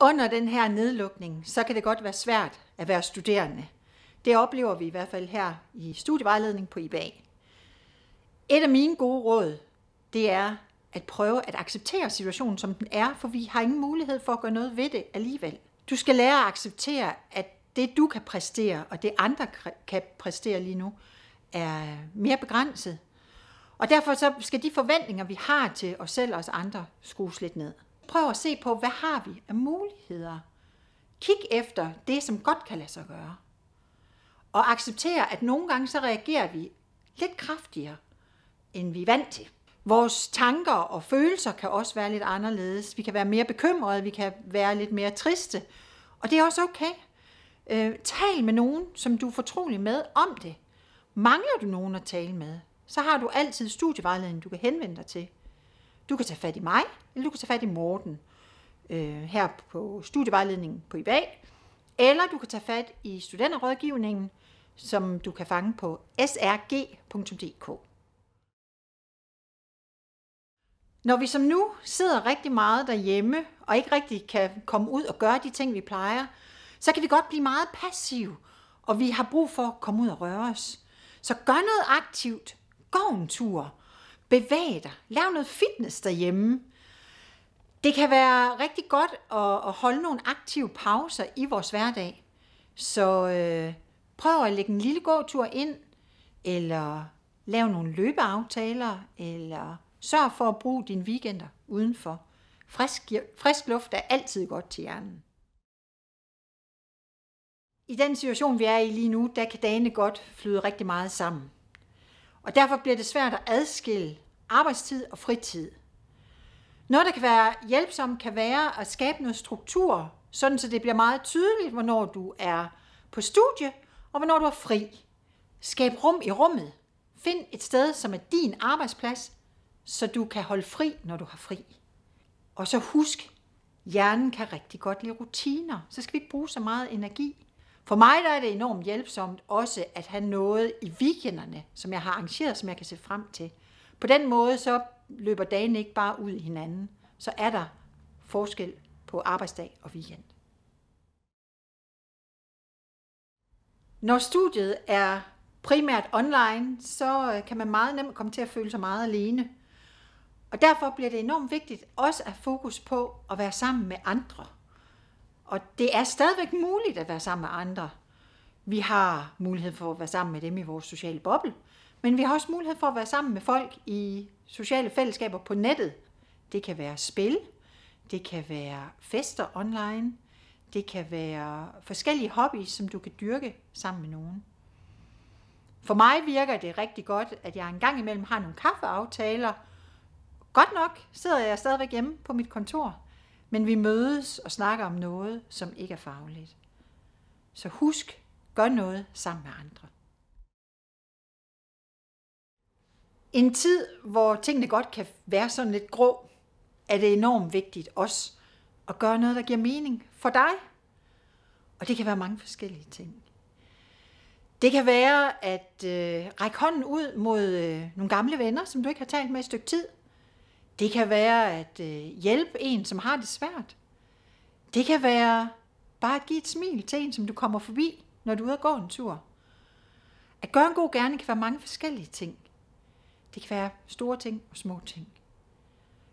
Under den her nedlukning, så kan det godt være svært at være studerende. Det oplever vi i hvert fald her i studievejledning på IBA. Et af mine gode råd, det er at prøve at acceptere situationen, som den er, for vi har ingen mulighed for at gøre noget ved det alligevel. Du skal lære at acceptere, at det du kan præstere, og det andre kan præstere lige nu, er mere begrænset. Og derfor så skal de forventninger, vi har til os selv og os andre, skrues lidt ned. Prøv at se på, hvad har vi af muligheder? Kig efter det, som godt kan lade sig gøre. Og acceptere, at nogle gange så reagerer vi lidt kraftigere, end vi er vant til. Vores tanker og følelser kan også være lidt anderledes. Vi kan være mere bekymrede, vi kan være lidt mere triste. Og det er også okay. Øh, tal med nogen, som du er fortrolig med om det. Mangler du nogen at tale med, så har du altid studievejledning, du kan henvende dig til. Du kan tage fat i mig, eller du kan tage fat i Morten øh, her på studievejledningen på IBA, eller du kan tage fat i studenterrådgivningen, som du kan fange på srg.dk. Når vi som nu sidder rigtig meget derhjemme og ikke rigtig kan komme ud og gøre de ting, vi plejer, så kan vi godt blive meget passive, og vi har brug for at komme ud og røre os. Så gør noget aktivt. Gå en tur. Bevæg dig. Lav noget fitness derhjemme. Det kan være rigtig godt at, at holde nogle aktive pauser i vores hverdag. Så øh, prøv at lægge en lille gåtur ind, eller lav nogle løbeaftaler, eller sørg for at bruge dine weekender udenfor. Frisk, frisk luft er altid godt til hjernen. I den situation, vi er i lige nu, der kan dagene godt flyde rigtig meget sammen. Og derfor bliver det svært at adskille arbejdstid og fritid. Noget, der kan være hjælpsomt, kan være at skabe noget struktur, sådan så det bliver meget tydeligt, hvornår du er på studie og hvornår du er fri. Skab rum i rummet. Find et sted, som er din arbejdsplads, så du kan holde fri, når du har fri. Og så husk, hjernen kan rigtig godt lide rutiner, så skal vi ikke bruge så meget energi. For mig der er det enormt hjælpsomt også at have noget i weekenderne, som jeg har arrangeret, som jeg kan se frem til. På den måde så løber dagen ikke bare ud i hinanden, så er der forskel på arbejdsdag og weekend. Når studiet er primært online, så øh, kan man meget nemt komme til at føle sig meget alene. Og derfor bliver det enormt vigtigt også at fokus på at være sammen med andre. Og det er stadigvæk muligt at være sammen med andre. Vi har mulighed for at være sammen med dem i vores sociale boble. Men vi har også mulighed for at være sammen med folk i sociale fællesskaber på nettet. Det kan være spil, det kan være fester online, det kan være forskellige hobbies, som du kan dyrke sammen med nogen. For mig virker det rigtig godt, at jeg engang imellem har nogle kaffeaftaler. Godt nok sidder jeg stadigvæk hjemme på mit kontor, men vi mødes og snakker om noget, som ikke er fagligt. Så husk, gør noget sammen med andre. en tid, hvor tingene godt kan være sådan lidt grå, er det enormt vigtigt også at gøre noget, der giver mening for dig. Og det kan være mange forskellige ting. Det kan være at øh, række hånden ud mod øh, nogle gamle venner, som du ikke har talt med et stykke tid. Det kan være at øh, hjælpe en, som har det svært. Det kan være bare at give et smil til en, som du kommer forbi, når du er ude og går en tur. At gøre en god gerning kan være mange forskellige ting. Det kan være store ting og små ting.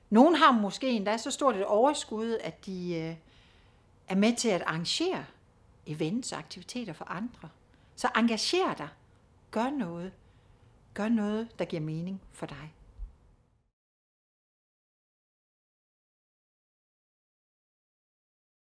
Nogle har måske endda så stort et overskud, at de øh, er med til at arrangere events og aktiviteter for andre. Så engager dig. Gør noget. Gør noget, der giver mening for dig.